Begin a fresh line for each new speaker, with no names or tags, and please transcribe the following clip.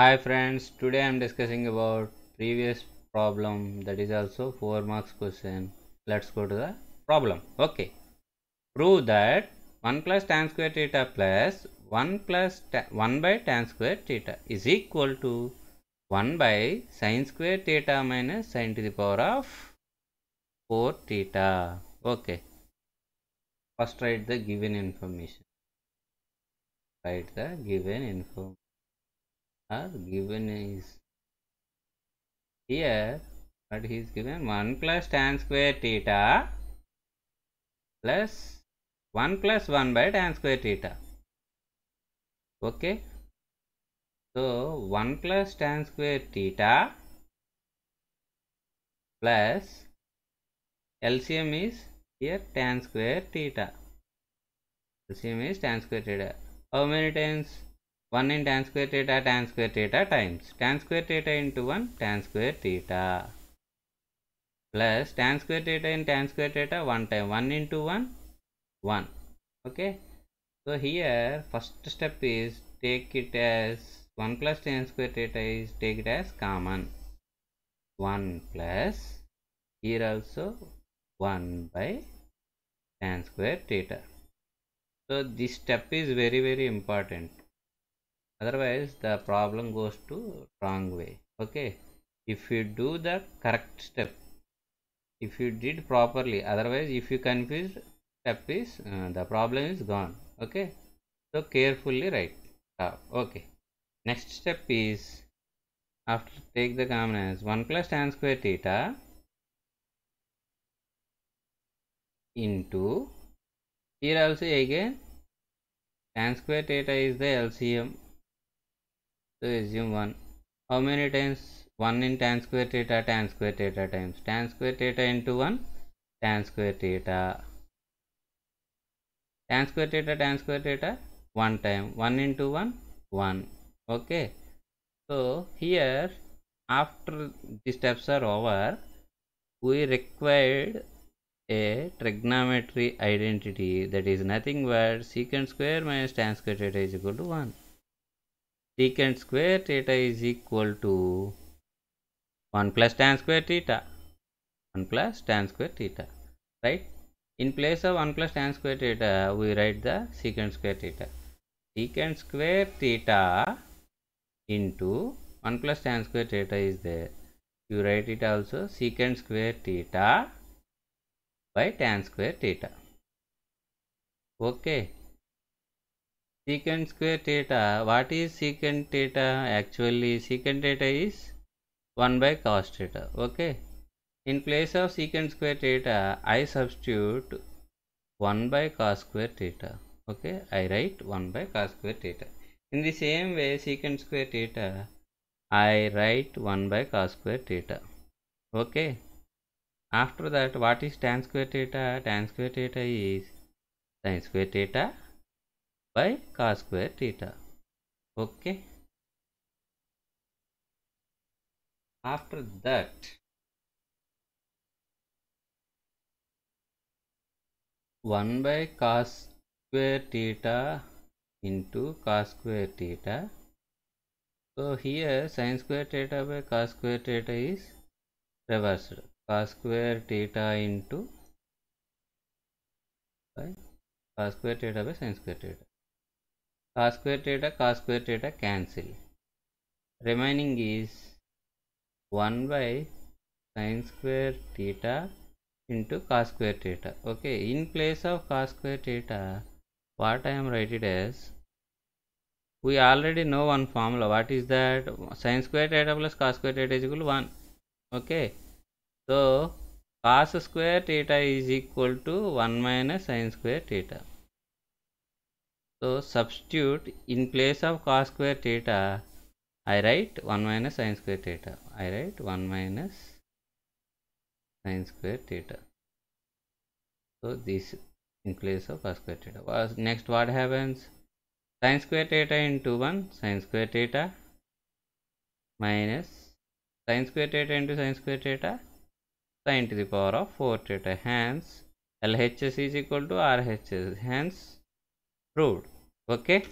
hi friends today i'm discussing about previous problem that is also 4 marks question let's go to the problem okay prove that 1 plus tan square theta plus 1 plus 1 by tan square theta is equal to 1 by sine square theta minus sine to the power of 4 theta okay first write the given information write the given information are given is here but he is given 1 plus tan square theta plus 1 plus 1 by tan square theta okay so 1 plus tan square theta plus LCM is here tan square theta LCM is tan square theta how many times 1 in tan square theta tan square theta times tan square theta into 1 tan square theta plus tan square theta in tan square theta 1 time 1 into 1 1 okay so here first step is take it as 1 plus tan square theta is take it as common 1 plus here also 1 by tan square theta so this step is very very important otherwise the problem goes to wrong way okay if you do the correct step if you did properly otherwise if you confused step is uh, the problem is gone okay so carefully write okay next step is after take the common as 1 plus tan square theta into here also again tan square theta is the LCM so assume 1. How many times? 1 in tan square theta, tan square theta times. Tan square theta into 1, tan square theta. Tan square theta, tan square theta, 1 time. 1 into 1, 1. Okay. So here after the steps are over, we required a trigonometry identity that is nothing but secant square minus tan square theta is equal to 1 secant square theta is equal to 1 plus tan square theta 1 plus tan square theta right in place of 1 plus tan square theta we write the secant square theta secant square theta into 1 plus tan square theta is there you write it also secant square theta by tan square theta okay secant square theta what is secant theta actually secant theta is 1 by cos theta okay in place of secant square theta i substitute 1 by cos square theta okay i write 1 by cos square theta in the same way secant square theta i write 1 by cos square theta okay after that what is tan square theta tan square theta is sin square theta by cos square theta. Okay. After that, one by cos square theta into cos square theta. So here sine square theta by cos square theta is reversed. Cos square theta into by cos square theta by sine square theta. cos square theta cos square theta cancel remaining is 1 by sine square theta into cos square theta okay in place of cos square theta what i am writing as we already know one formula what is that sine square theta plus cos square theta is equal to 1 okay so cos square theta is equal to 1 minus sine square theta so substitute in place of cos square theta, I write 1 minus sine square theta. I write 1 minus sine square theta. So this in place of cos square theta. Was next what happens? Sine square theta into 1 sine square theta minus sine square theta into sine square theta sine to the power of 4 theta. Hence LHS is equal to RHS. Hence road okay